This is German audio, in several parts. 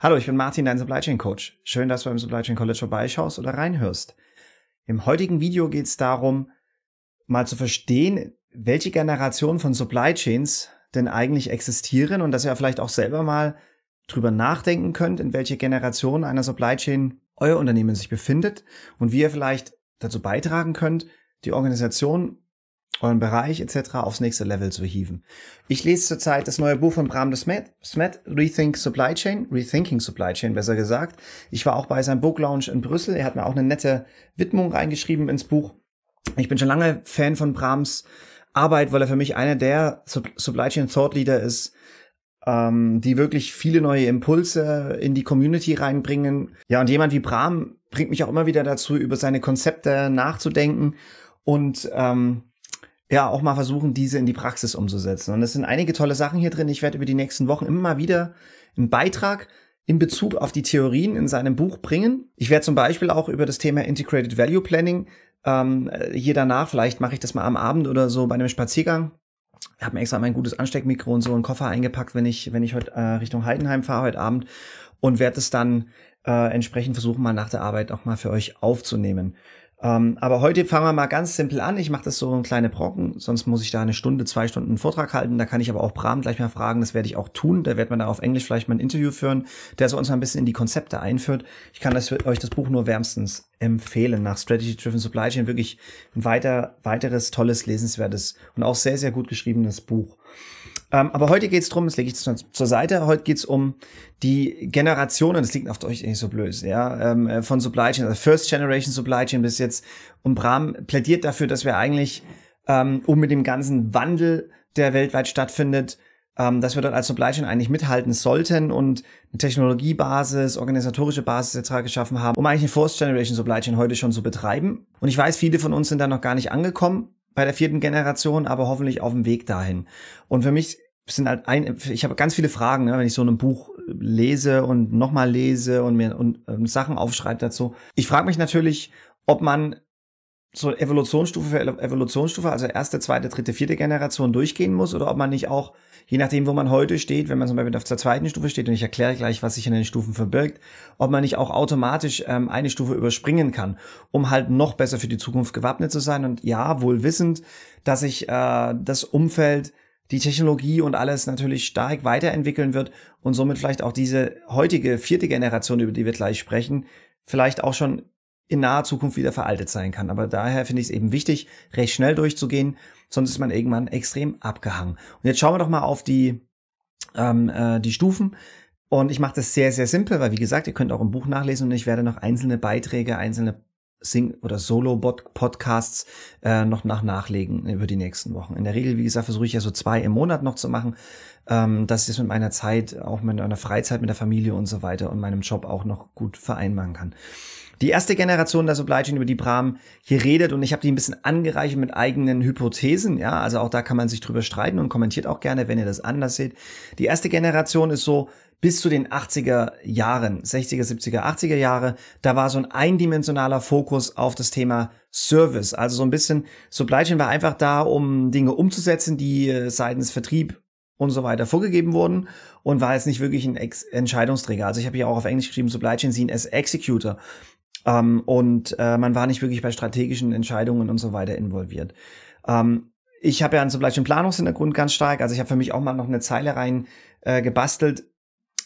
Hallo, ich bin Martin, dein Supply Chain Coach. Schön, dass du im Supply Chain College vorbeischaust oder reinhörst. Im heutigen Video geht es darum, mal zu verstehen, welche Generation von Supply Chains denn eigentlich existieren und dass ihr vielleicht auch selber mal drüber nachdenken könnt, in welche Generation einer Supply Chain euer Unternehmen sich befindet und wie ihr vielleicht dazu beitragen könnt, die Organisation euren Bereich etc. aufs nächste Level zu hieven. Ich lese zurzeit das neue Buch von Bram de Smet, Smet, Rethink Supply Chain, Rethinking Supply Chain besser gesagt. Ich war auch bei seinem Book Lounge in Brüssel. Er hat mir auch eine nette Widmung reingeschrieben ins Buch. Ich bin schon lange Fan von Brams Arbeit, weil er für mich einer der Supply Chain Thought Leader ist, ähm, die wirklich viele neue Impulse in die Community reinbringen. Ja, und jemand wie Bram bringt mich auch immer wieder dazu, über seine Konzepte nachzudenken und ähm, ja auch mal versuchen, diese in die Praxis umzusetzen. Und es sind einige tolle Sachen hier drin. Ich werde über die nächsten Wochen immer mal wieder einen Beitrag in Bezug auf die Theorien in seinem Buch bringen. Ich werde zum Beispiel auch über das Thema Integrated Value Planning ähm, hier danach, vielleicht mache ich das mal am Abend oder so bei einem Spaziergang. Ich habe mir extra mein gutes Ansteckmikro und so einen Koffer eingepackt, wenn ich, wenn ich heute äh, Richtung Heidenheim fahre heute Abend und werde es dann äh, entsprechend versuchen, mal nach der Arbeit auch mal für euch aufzunehmen. Ähm, aber heute fangen wir mal ganz simpel an. Ich mache das so in kleine Brocken, sonst muss ich da eine Stunde, zwei Stunden einen Vortrag halten. Da kann ich aber auch Bram gleich mal fragen, das werde ich auch tun. Da wird man da auf Englisch vielleicht mal ein Interview führen, der so uns mal ein bisschen in die Konzepte einführt. Ich kann das, euch das Buch nur wärmstens empfehlen. Nach Strategy Driven Supply Chain wirklich ein weiter, weiteres tolles, lesenswertes und auch sehr, sehr gut geschriebenes Buch. Ähm, aber heute geht es darum, das lege ich zur Seite, heute geht es um die Generationen, das liegt auf euch nicht so blöd, ja, ähm, äh, von Supply Chain, also First Generation Supply Chain bis jetzt. Und Bram plädiert dafür, dass wir eigentlich, ähm, um mit dem ganzen Wandel, der weltweit stattfindet, ähm, dass wir dort als Supply Chain eigentlich mithalten sollten und eine Technologiebasis, organisatorische Basis etc. geschaffen haben, um eigentlich eine First Generation Supply Chain heute schon zu betreiben. Und ich weiß, viele von uns sind da noch gar nicht angekommen bei der vierten Generation, aber hoffentlich auf dem Weg dahin. Und für mich sind halt ein, ich habe ganz viele Fragen, ne, wenn ich so ein Buch lese und nochmal lese und mir und, und ähm, Sachen aufschreibe dazu. Ich frage mich natürlich, ob man so Evolutionsstufe für Evolutionsstufe, also erste, zweite, dritte, vierte Generation durchgehen muss oder ob man nicht auch, je nachdem, wo man heute steht, wenn man zum Beispiel auf der zweiten Stufe steht und ich erkläre gleich, was sich in den Stufen verbirgt, ob man nicht auch automatisch ähm, eine Stufe überspringen kann, um halt noch besser für die Zukunft gewappnet zu sein und ja, wohl wissend, dass sich äh, das Umfeld die Technologie und alles natürlich stark weiterentwickeln wird und somit vielleicht auch diese heutige vierte Generation, über die wir gleich sprechen, vielleicht auch schon in naher Zukunft wieder veraltet sein kann. Aber daher finde ich es eben wichtig, recht schnell durchzugehen, sonst ist man irgendwann extrem abgehangen. Und jetzt schauen wir doch mal auf die, ähm, äh, die Stufen. Und ich mache das sehr, sehr simpel, weil wie gesagt, ihr könnt auch im Buch nachlesen und ich werde noch einzelne Beiträge, einzelne Sing- oder Solo-Podcasts äh, noch nach nachlegen über die nächsten Wochen. In der Regel, wie gesagt, versuche ich ja so zwei im Monat noch zu machen. Ähm, dass ich das mit meiner Zeit, auch mit meiner Freizeit, mit der Familie und so weiter und meinem Job auch noch gut vereinbaren kann die erste Generation der Supply Chain, über die Bram hier redet, und ich habe die ein bisschen angereichert mit eigenen Hypothesen, ja, also auch da kann man sich drüber streiten und kommentiert auch gerne, wenn ihr das anders seht. Die erste Generation ist so bis zu den 80er Jahren, 60er, 70er, 80er Jahre, da war so ein eindimensionaler Fokus auf das Thema Service. Also so ein bisschen Supply Chain war einfach da, um Dinge umzusetzen, die äh, seitens Vertrieb und so weiter vorgegeben wurden und war jetzt nicht wirklich ein Ex Entscheidungsträger. Also ich habe hier auch auf Englisch geschrieben, Supply Chain sehen as Executor. Ähm, und äh, man war nicht wirklich bei strategischen Entscheidungen und so weiter involviert. Ähm, ich habe ja zum Beispiel einen Planungshintergrund ganz stark. Also ich habe für mich auch mal noch eine Zeile rein äh, gebastelt,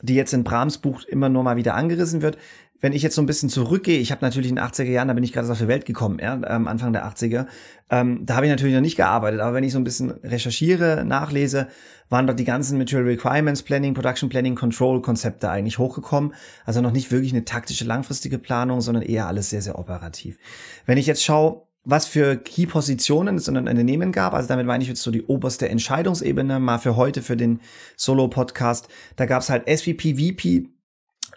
die jetzt in Brahms Buch immer nur mal wieder angerissen wird wenn ich jetzt so ein bisschen zurückgehe, ich habe natürlich in den 80er Jahren, da bin ich gerade auf die Welt gekommen, ja, am ähm, Anfang der 80er, ähm, da habe ich natürlich noch nicht gearbeitet, aber wenn ich so ein bisschen recherchiere, nachlese, waren dort die ganzen Material Requirements Planning, Production Planning, Control Konzepte eigentlich hochgekommen. Also noch nicht wirklich eine taktische langfristige Planung, sondern eher alles sehr, sehr operativ. Wenn ich jetzt schaue, was für Key-Positionen es in einem Unternehmen gab. Also damit meine ich jetzt so die oberste Entscheidungsebene, mal für heute, für den Solo-Podcast. Da gab es halt SVP, VP,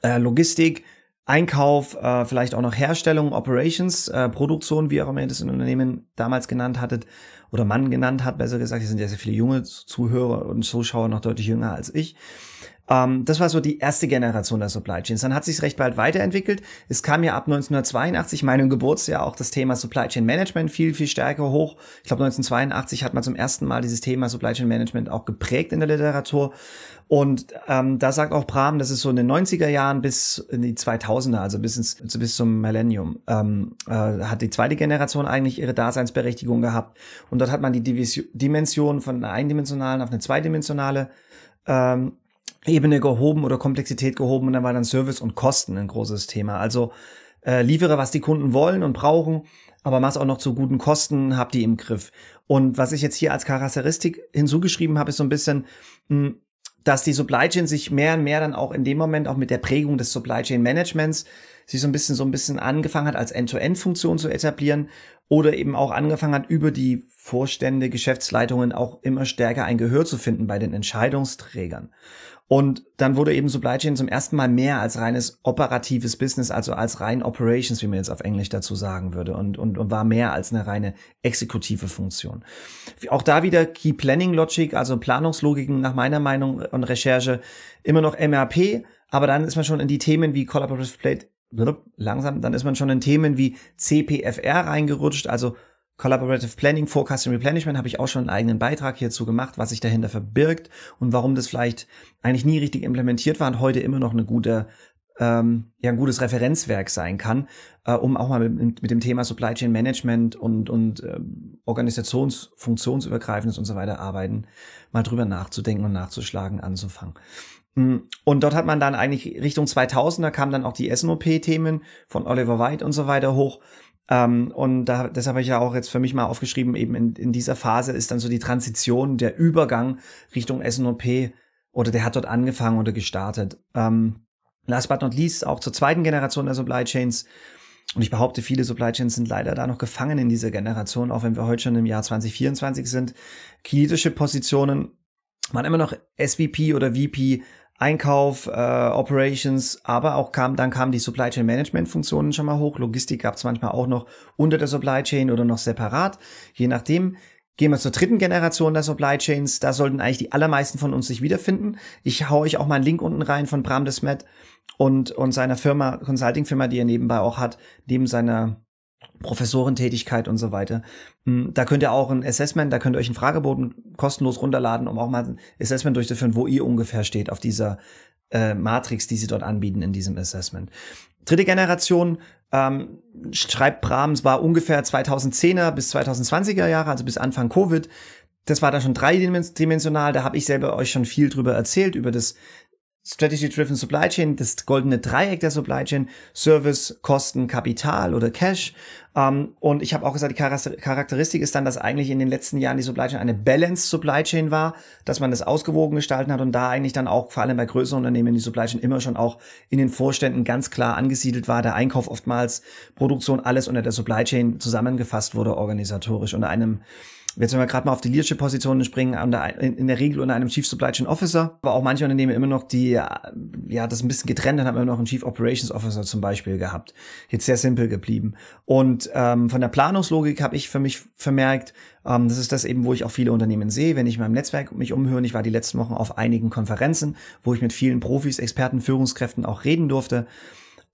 äh, Logistik, Einkauf, äh, vielleicht auch noch Herstellung, Operations, äh, Produktion, wie auch immer ihr das in Unternehmen damals genannt hattet oder Mann genannt hat, besser gesagt, hier sind ja sehr viele junge Zuhörer und Zuschauer noch deutlich jünger als ich. Ähm, das war so die erste Generation der Supply Chains. Dann hat sich recht bald weiterentwickelt. Es kam ja ab 1982, meinem Geburtsjahr, auch das Thema Supply Chain Management viel, viel stärker hoch. Ich glaube, 1982 hat man zum ersten Mal dieses Thema Supply Chain Management auch geprägt in der Literatur. Und ähm, da sagt auch Brahm, das ist so in den 90er Jahren bis in die 2000er, also bis, ins, also bis zum Millennium, ähm, äh, hat die zweite Generation eigentlich ihre Daseinsberechtigung gehabt. Und dort hat man die Division, Dimension von einer eindimensionalen auf eine zweidimensionale ähm, Ebene gehoben oder Komplexität gehoben und dann war dann Service und Kosten ein großes Thema. Also äh, liefere, was die Kunden wollen und brauchen, aber mach's auch noch zu guten Kosten, hab die im Griff. Und was ich jetzt hier als Charakteristik hinzugeschrieben habe, ist so ein bisschen, mh, hm, dass die Supply Chain sich mehr und mehr dann auch in dem Moment auch mit der Prägung des Supply Chain Managements sie so ein bisschen so ein bisschen angefangen hat, als End-to-End-Funktion zu etablieren oder eben auch angefangen hat, über die Vorstände, Geschäftsleitungen auch immer stärker ein Gehör zu finden bei den Entscheidungsträgern. Und dann wurde eben Supply Chain zum ersten Mal mehr als reines operatives Business, also als rein Operations, wie man jetzt auf Englisch dazu sagen würde, und, und, und war mehr als eine reine exekutive Funktion. Auch da wieder Key Planning Logic, also Planungslogiken nach meiner Meinung und Recherche immer noch MRP, aber dann ist man schon in die Themen wie Collaborative langsam, dann ist man schon in Themen wie CPFR reingerutscht, also Collaborative Planning, Forecasting Replenishment habe ich auch schon einen eigenen Beitrag hierzu gemacht, was sich dahinter verbirgt und warum das vielleicht eigentlich nie richtig implementiert war und heute immer noch eine gute, ähm, ja, ein gutes Referenzwerk sein kann, äh, um auch mal mit, mit, dem Thema Supply Chain Management und, und ähm, Organisations-, Funktionsübergreifendes und so weiter arbeiten, mal drüber nachzudenken und nachzuschlagen, anzufangen. Hm. Und dort hat man dann eigentlich Richtung 2000er kamen dann auch die SNOP-Themen von Oliver White und so weiter hoch. Ähm, und da, das habe ich ja auch jetzt für mich mal aufgeschrieben, eben in, in dieser Phase ist dann so die Transition, der Übergang Richtung SNOP oder der hat dort angefangen oder gestartet. Ähm, last but not least auch zur zweiten Generation der Supply Chains. Und ich behaupte, viele Supply Chains sind leider da noch gefangen in dieser Generation, auch wenn wir heute schon im Jahr 2024 sind. Kritische Positionen waren immer noch SVP oder VP Einkauf, äh, Operations, aber auch kam, dann kamen die Supply Chain Management Funktionen schon mal hoch. Logistik gab es manchmal auch noch unter der Supply Chain oder noch separat, je nachdem. Gehen wir zur dritten Generation der Supply Chains. Da sollten eigentlich die allermeisten von uns sich wiederfinden. Ich hau euch auch mal einen Link unten rein von Bram Desmet und, und seiner Firma, Consulting-Firma, die er nebenbei auch hat, neben seiner Professorentätigkeit und so weiter. Hm, da könnt ihr auch ein Assessment, da könnt ihr euch einen Fragebogen kostenlos runterladen, um auch mal ein Assessment durchzuführen, wo ihr ungefähr steht auf dieser äh, Matrix, die sie dort anbieten in diesem Assessment. Dritte Generation, ähm, schreibt Brahms, war ungefähr 2010er bis 2020er Jahre, also bis Anfang Covid. Das war da schon dreidimensional, da habe ich selber euch schon viel drüber erzählt, über das Strategy-Driven Supply Chain, das goldene Dreieck der Supply Chain, Service, Kosten, Kapital oder Cash. Um, ähm, und ich habe auch gesagt, die Charakteristik ist dann, dass eigentlich in den letzten Jahren die Supply Chain eine Balanced Supply Chain war, dass man das ausgewogen gestalten hat und da eigentlich dann auch vor allem bei größeren Unternehmen die Supply Chain immer schon auch in den Vorständen ganz klar angesiedelt war, der Einkauf oftmals, Produktion, alles unter der Supply Chain zusammengefasst wurde organisatorisch unter einem jetzt wenn wir gerade mal auf die Leadership-Positionen springen, in der Regel unter einem Chief Supply Chain Officer, aber auch manche Unternehmen immer noch die, äh, ja, das ein bisschen getrennt, dann haben wir noch einen Chief Operations Officer zum Beispiel gehabt. Jetzt sehr simpel geblieben. Und ähm, von der Planungslogik habe ich für mich vermerkt, ähm, das ist das eben, wo ich auch viele Unternehmen sehe, wenn ich in meinem Netzwerk mich umhöre. Und ich war die letzten Wochen auf einigen Konferenzen, wo ich mit vielen Profis, Experten, Führungskräften auch reden durfte.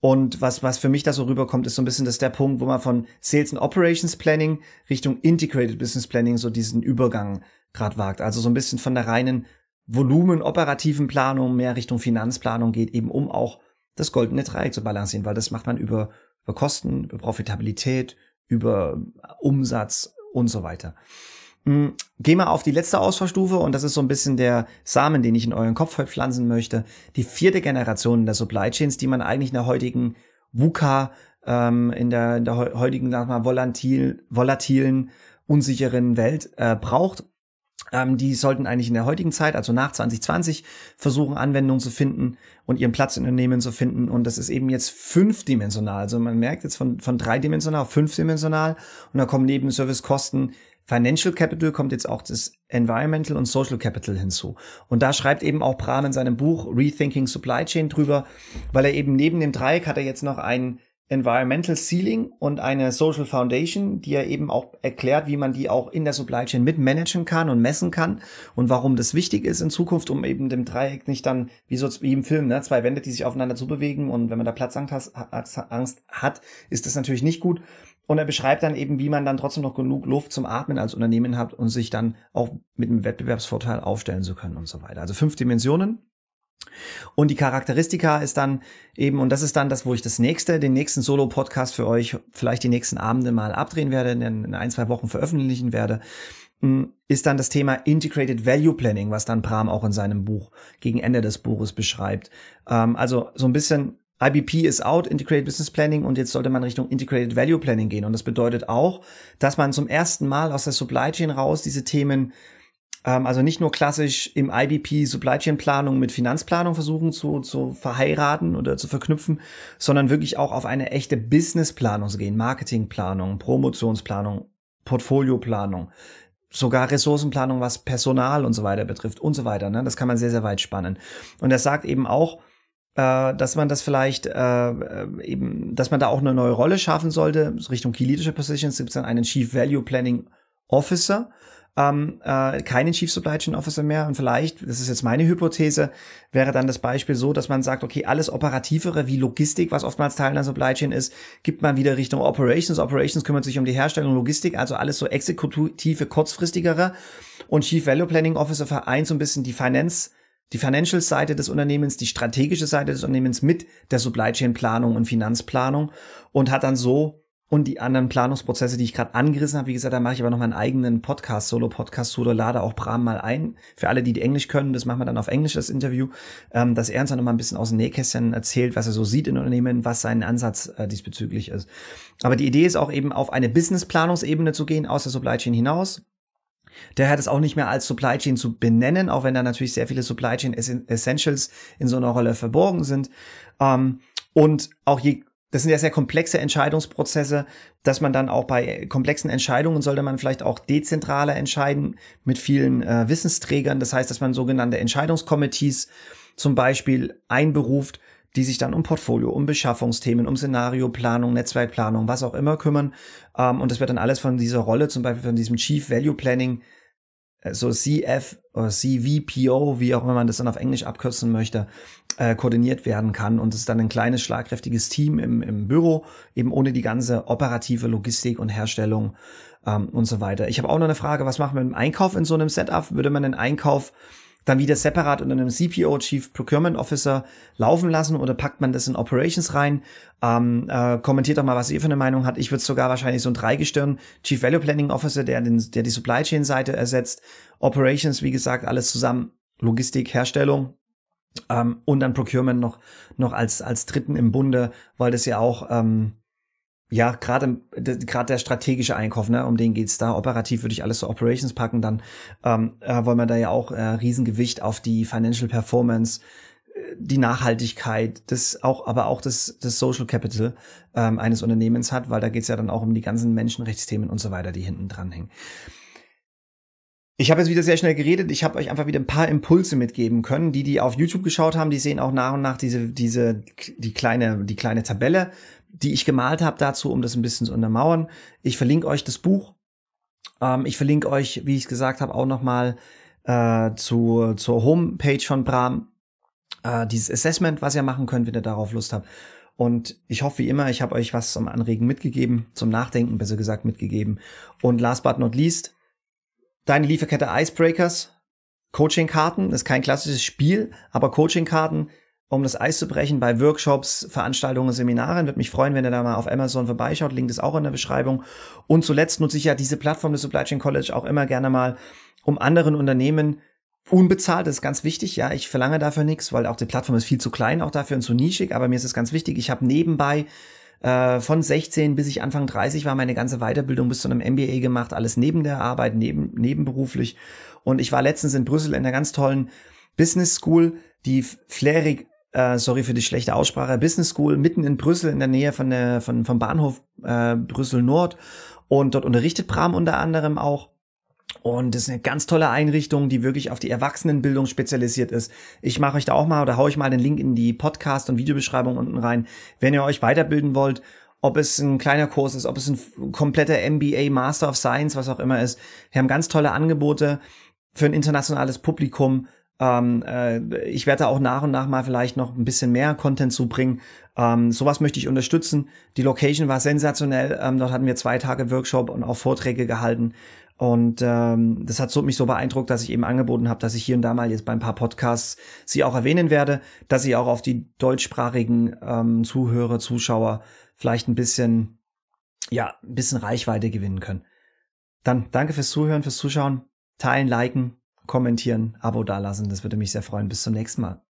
Und was, was für mich da so rüberkommt, ist so ein bisschen dass der Punkt, wo man von Sales and Operations Planning Richtung Integrated Business Planning so diesen Übergang gerade wagt. Also so ein bisschen von der reinen Volumen-operativen Planung mehr Richtung Finanzplanung geht, eben um auch das goldene Dreieck zu balancieren, weil das macht man über, über Kosten, über Profitabilität, über Umsatz und so weiter. Hm, geh mal auf die letzte Ausfallstufe und das ist so ein bisschen der Samen, den ich in euren Kopf pflanzen möchte. Die vierte Generation der Supply Chains, die man eigentlich in der heutigen VUCA, ähm, in, der, in der heutigen, sag mal, volatil, volatilen, unsicheren Welt äh, braucht. Ähm, die sollten eigentlich in der heutigen Zeit, also nach 2020, versuchen, Anwendungen zu finden und ihren Platz in Unternehmen zu finden. Und das ist eben jetzt fünfdimensional. Also man merkt jetzt von, von dreidimensional auf fünfdimensional und da kommen neben Servicekosten Financial Capital kommt jetzt auch das Environmental und Social Capital hinzu. Und da schreibt eben auch Brahm in seinem Buch Rethinking Supply Chain drüber, weil er eben neben dem Dreieck hat er jetzt noch ein Environmental Ceiling und eine Social Foundation, die er eben auch erklärt, wie man die auch in der Supply Chain mitmanagen kann und messen kann und warum das wichtig ist in Zukunft, um eben dem Dreieck nicht dann, wie so wie im Film, ne, zwei Wände, die sich aufeinander zubewegen und wenn man da Platzangst hat, ist das natürlich nicht gut. Und er beschreibt dann eben, wie man dann trotzdem noch genug Luft zum Atmen als Unternehmen hat und sich dann auch mit einem Wettbewerbsvorteil aufstellen zu können und so weiter. Also fünf Dimensionen. Und die Charakteristika ist dann eben, und das ist dann das, wo ich das nächste, den nächsten Solo-Podcast für euch vielleicht die nächsten Abende mal abdrehen werde, in ein, zwei Wochen veröffentlichen werde, hm, ist dann das Thema Integrated Value Planning, was dann Bram auch in seinem Buch gegen Ende des Buches beschreibt. Ähm, also so ein bisschen IBP ist out, Integrated Business Planning, und jetzt sollte man Richtung Integrated Value Planning gehen. Und das bedeutet auch, dass man zum ersten Mal aus der Supply Chain raus diese Themen, ähm, also nicht nur klassisch im IBP Supply Chain Planung mit Finanzplanung versuchen zu, zu verheiraten oder zu verknüpfen, sondern wirklich auch auf eine echte Business Planung zu gehen, Marketingplanung, Promotionsplanung, Portfolioplanung, sogar Ressourcenplanung, was Personal und so weiter betrifft und so weiter. Ne? Das kann man sehr, sehr weit spannen. Und das sagt eben auch, äh, dass man das vielleicht äh, äh, eben, dass man da auch eine neue Rolle schaffen sollte. Richtung Key Leadership Positions gibt es dann einen Chief Value Planning Officer. Ähm, äh, keinen Chief Supply Chain Officer mehr und vielleicht, das ist jetzt meine Hypothese, wäre dann das Beispiel so, dass man sagt, okay, alles operativere wie Logistik, was oftmals Teil einer Supply Chain ist, gibt man wieder Richtung Operations. Operations kümmert sich um die Herstellung Logistik, also alles so exekutive, kurzfristigere und Chief Value Planning Officer vereint so ein bisschen die Finance die Financial-Seite des Unternehmens, die strategische Seite des Unternehmens mit der Supply Chain-Planung und Finanzplanung und hat dann so und die anderen Planungsprozesse, die ich gerade angerissen habe. Wie gesagt, da mache ich aber noch meinen eigenen Podcast, Solo-Podcast zu lade auch Bram mal ein. Für alle, die, die Englisch können, das machen wir dann auf Englisch, das Interview, ähm, dass er uns dann noch mal ein bisschen aus dem Nähkästchen erzählt, was er so sieht in Unternehmen, was sein Ansatz äh, diesbezüglich ist. Aber die Idee ist auch eben auf eine Business-Planungsebene zu gehen, aus der Supply Chain hinaus der hat es auch nicht mehr als Supply Chain zu benennen, auch wenn da natürlich sehr viele Supply Chain Essentials in so einer Rolle verborgen sind. Ähm, und auch je das sind ja sehr komplexe Entscheidungsprozesse, dass man dann auch bei komplexen Entscheidungen sollte man vielleicht auch dezentraler entscheiden mit vielen äh, Wissensträgern. Das heißt, dass man sogenannte Entscheidungskomitees zum Beispiel einberuft, die sich dann um Portfolio, um Beschaffungsthemen, um Szenarioplanung, Netzwerkplanung, was auch immer kümmern. Ähm, und das wird dann alles von dieser Rolle, zum Beispiel von diesem Chief Value Planning, äh, so CF oder CVPO, wie auch immer man das dann auf Englisch abkürzen möchte, äh, koordiniert werden kann. Und es ist dann ein kleines, schlagkräftiges Team im, im Büro, eben ohne die ganze operative Logistik und Herstellung ähm, und so weiter. Ich habe auch noch eine Frage, was machen wir mit dem Einkauf in so einem Setup? Würde man den Einkauf dann wieder separat unter einem CPO, Chief Procurement Officer, laufen lassen oder packt man das in Operations rein? Ähm, äh, kommentiert doch mal, was ihr für eine Meinung habt. Ich würde sogar wahrscheinlich so ein Dreigestirn, Chief Value Planning Officer, der, den, der die Supply Chain Seite ersetzt, Operations, wie gesagt, alles zusammen, Logistik, Herstellung, ähm, und dann Procurement noch, noch als, als Dritten im Bunde, weil das ja auch ähm, ja, gerade gerade der strategische Einkauf, ne, um den geht's da. Operativ würde ich alles so Operations packen, dann ähm, äh, wollen wir da ja auch äh, Riesengewicht auf die Financial Performance, äh, die Nachhaltigkeit, das auch, aber auch das, das Social Capital ähm, eines Unternehmens hat, weil da geht's ja dann auch um die ganzen Menschenrechtsthemen und so weiter, die hinten dran hängen. Ich habe jetzt wieder sehr schnell geredet. Ich habe euch einfach wieder ein paar Impulse mitgeben können. Die, die auf YouTube geschaut haben, die sehen auch nach und nach diese, diese, die kleine, die kleine Tabelle die ich gemalt habe dazu, um das ein bisschen zu untermauern. Ich verlinke euch das Buch. Ähm, ich verlinke euch, wie ich es gesagt habe, auch nochmal äh, zu, zur Homepage von Bram. Äh, dieses Assessment, was ihr machen könnt, wenn ihr darauf Lust habt. Und ich hoffe wie immer, ich habe euch was zum Anregen mitgegeben, zum Nachdenken besser gesagt mitgegeben. Und last but not least, deine Lieferkette Icebreakers, Coachingkarten, ist kein klassisches Spiel, aber Coachingkarten um das Eis zu brechen bei Workshops, Veranstaltungen, Seminaren. Würde mich freuen, wenn ihr da mal auf Amazon vorbeischaut. Link ist auch in der Beschreibung. Und zuletzt nutze ich ja diese Plattform des Supply Chain College auch immer gerne mal, um anderen Unternehmen unbezahlt, das ist ganz wichtig, ja, ich verlange dafür nichts, weil auch die Plattform ist viel zu klein auch dafür und zu nischig, aber mir ist es ganz wichtig, ich habe nebenbei äh, von 16 bis ich Anfang 30 war meine ganze Weiterbildung bis zu einem MBA gemacht, alles neben der Arbeit, neben, nebenberuflich und ich war letztens in Brüssel in einer ganz tollen Business School, die Flerig äh, sorry für die schlechte Aussprache, Business School mitten in Brüssel in der Nähe von der, von, vom Bahnhof äh, Brüssel Nord. Und dort unterrichtet Bram unter anderem auch. Und das ist eine ganz tolle Einrichtung, die wirklich auf die Erwachsenenbildung spezialisiert ist. Ich mache euch da auch mal oder haue ich mal den Link in die Podcast- und Videobeschreibung unten rein, wenn ihr euch weiterbilden wollt. Ob es ein kleiner Kurs ist, ob es ein kompletter MBA, Master of Science, was auch immer ist. Wir haben ganz tolle Angebote für ein internationales Publikum ähm, äh, ich werde da auch nach und nach mal vielleicht noch ein bisschen mehr Content zubringen. Ähm, sowas möchte ich unterstützen. Die Location war sensationell. Ähm, dort hatten wir zwei Tage Workshop und auch Vorträge gehalten. Und ähm, das hat so, mich so beeindruckt, dass ich eben angeboten habe, dass ich hier und da mal jetzt bei ein paar Podcasts sie auch erwähnen werde, dass ich auch auf die deutschsprachigen ähm, Zuhörer, Zuschauer vielleicht ein bisschen, ja, ein bisschen Reichweite gewinnen können. Dann danke fürs Zuhören, fürs Zuschauen, teilen, liken, kommentieren, Abo dalassen. Das würde mich sehr freuen. Bis zum nächsten Mal.